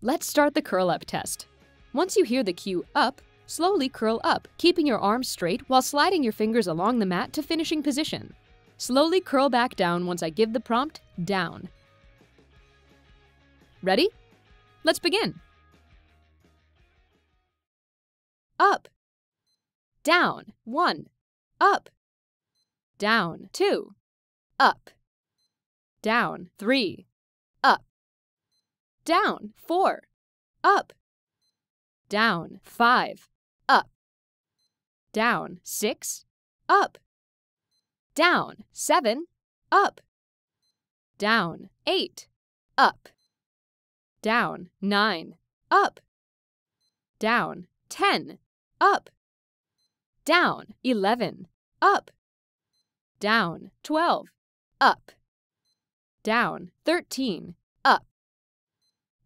Let's start the curl up test. Once you hear the cue up, slowly curl up, keeping your arms straight while sliding your fingers along the mat to finishing position. Slowly curl back down once I give the prompt down. Ready? Let's begin. Up. Down. 1. Up. Down. 2. Up. Down. 3 down, four, up, down, five, up, down, six, up, down, seven, up, down, eight, up, down, nine, up, down, ten, up, down, eleven, up, down, twelve, up, down, thirteen,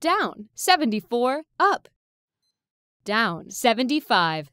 down 74, up. Down 75,